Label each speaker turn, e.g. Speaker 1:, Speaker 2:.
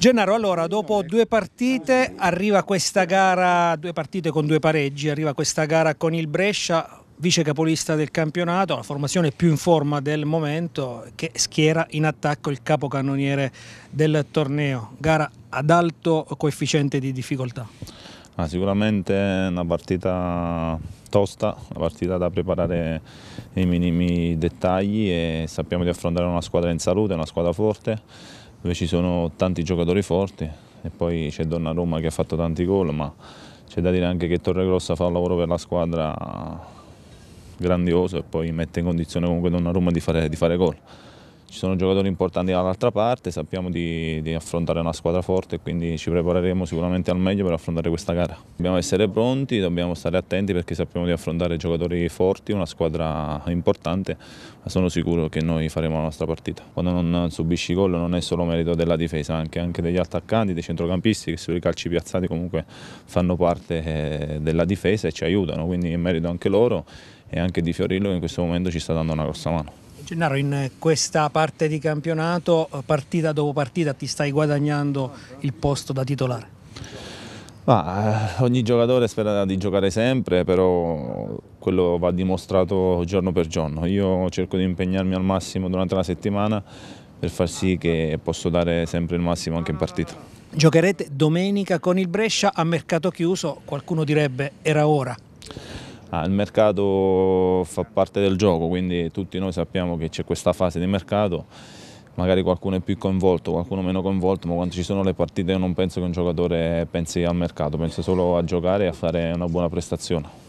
Speaker 1: Gennaro, allora dopo due partite arriva questa gara, due partite con due pareggi, arriva questa gara con il Brescia, vice capolista del campionato, la formazione più in forma del momento che schiera in attacco il capocannoniere del torneo, gara ad alto coefficiente di difficoltà.
Speaker 2: Ah, sicuramente una partita tosta, una partita da preparare nei minimi dettagli e sappiamo di affrontare una squadra in salute, una squadra forte, dove ci sono tanti giocatori forti e poi c'è Donna Roma che ha fatto tanti gol, ma c'è da dire anche che Torregrossa fa un lavoro per la squadra grandioso e poi mette in condizione comunque Donnarumma di fare, di fare gol. Ci sono giocatori importanti dall'altra parte, sappiamo di, di affrontare una squadra forte e quindi ci prepareremo sicuramente al meglio per affrontare questa gara. Dobbiamo essere pronti, dobbiamo stare attenti perché sappiamo di affrontare giocatori forti, una squadra importante, ma sono sicuro che noi faremo la nostra partita. Quando non subisci gol non è solo merito della difesa, anche, anche degli attaccanti, dei centrocampisti che sui calci piazzati comunque fanno parte eh, della difesa e ci aiutano, quindi è merito anche loro e anche di Fiorillo che in questo momento ci sta dando una grossa
Speaker 1: mano. Gennaro, in questa parte di campionato, eh, partita dopo partita, ti stai guadagnando il posto da titolare?
Speaker 2: Ma, eh, ogni giocatore spera di giocare sempre, però quello va dimostrato giorno per giorno. Io cerco di impegnarmi al massimo durante la settimana per far sì che posso dare sempre il massimo anche in partita.
Speaker 1: Giocherete domenica con il Brescia a mercato chiuso, qualcuno direbbe era ora,
Speaker 2: Ah, il mercato fa parte del gioco, quindi tutti noi sappiamo che c'è questa fase di mercato, magari qualcuno è più coinvolto, qualcuno meno coinvolto, ma quando ci sono le partite io non penso che un giocatore pensi al mercato, penso solo a giocare e a fare una buona prestazione.